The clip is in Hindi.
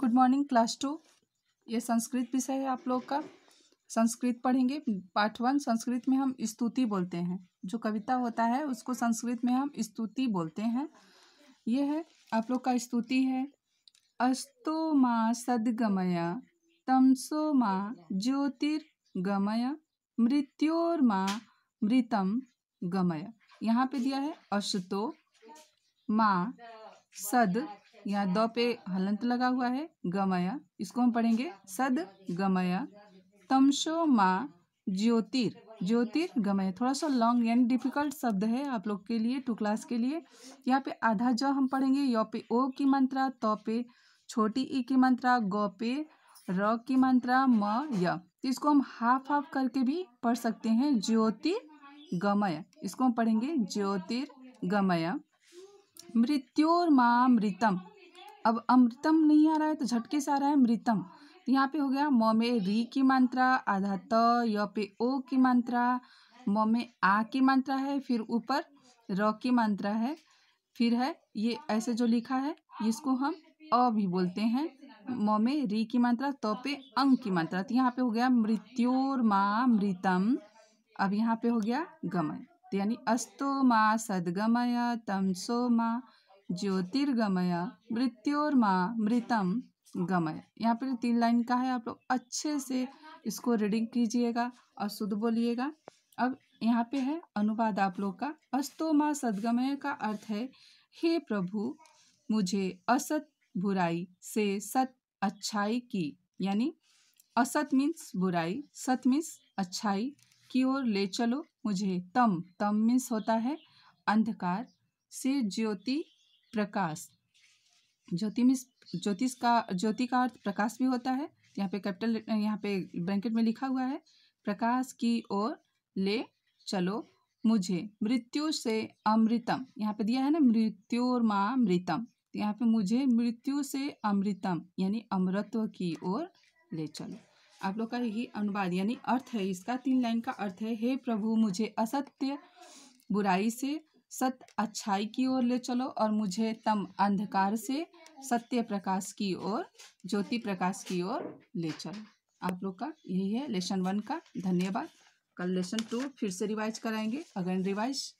गुड मॉर्निंग क्लास टू ये संस्कृत विषय है आप लोग का संस्कृत पढ़ेंगे पाठ वन संस्कृत में हम स्तुति बोलते हैं जो कविता होता है उसको संस्कृत में हम स्तुति बोलते हैं ये है आप लोग का स्तुति है अस्तो माँ सदगमय तमसो माँ ज्योतिर्गमय मृत्योर माँ मृतम गमय यहाँ पे दिया है अस्तो माँ सद यहाँ द पे हलंत लगा हुआ है गमया इसको हम पढ़ेंगे सद गमया तमशो माँ ज्योतिर ज्योतिर गमय थोड़ा सा लॉन्ग यानी डिफिकल्ट शब्द है आप लोग के लिए टू क्लास के लिए यहाँ पे आधा ज हम पढ़ेंगे यो पे ओ की मंत्रा तो पे छोटी ई की मंत्रा ग पे र की मंत्रा म य तो इसको हम हाफ हाफ करके भी पढ़ सकते हैं ज्योतिर गमय इसको हम पढ़ेंगे ज्योतिर गमय मृत्योर मृतम अब अमृतम नहीं आ रहा है तो झटके से आ रहा है मृतम तो यहाँ पे हो गया म में री की मात्रा आधा त य पे ओ की मात्रा म में आ की मात्रा है फिर ऊपर र की मात्रा है फिर है ये ऐसे जो लिखा है इसको हम अ भी बोलते हैं म में री की मात्रा त पे अंग की मात्रा तो यहाँ पे हो गया मृत्योर माँ मृतम अब यहाँ पे हो गया गमय तो यानी अस्तो माँ सदगमय तमसो माँ ज्योतिर्गमय मृत्योर्मा मृतम गमय यहाँ पर तीन लाइन का है आप लोग अच्छे से इसको रीडिंग कीजिएगा और शुद्ध बोलिएगा अब यहाँ पे है अनुवाद आप लोग का अस्तो माँ सदगमय का अर्थ है हे प्रभु मुझे असत बुराई से सत अच्छाई की यानी असत मीन्स बुराई सत मीन्स अच्छाई की ओर ले चलो मुझे तम तम मीन्स होता है अंधकार से ज्योति प्रकाश ज्योतिष ज्योतिष का ज्योति का अर्थ प्रकाश भी होता है यहाँ पे कैपिटल यहाँ पे ब्रैंकेट में लिखा हुआ है प्रकाश की ओर ले चलो मुझे मृत्यु से अमृतम यहाँ पे दिया है ना मृत्यु और माँ मृतम यहाँ पे मुझे मृत्यु से अमृतम यानी अमृतत्व की ओर ले चलो आप लोग का यही अनुवाद यानी अर्थ है इसका तीन लाइन का अर्थ है हे प्रभु मुझे असत्य बुराई से सत्य अच्छाई की ओर ले चलो और मुझे तम अंधकार से सत्य प्रकाश की ओर ज्योति प्रकाश की ओर ले चलो आप लोग का यही है लेसन वन का धन्यवाद कल लेसन टू फिर से रिवाइज कराएंगे अगेन रिवाइज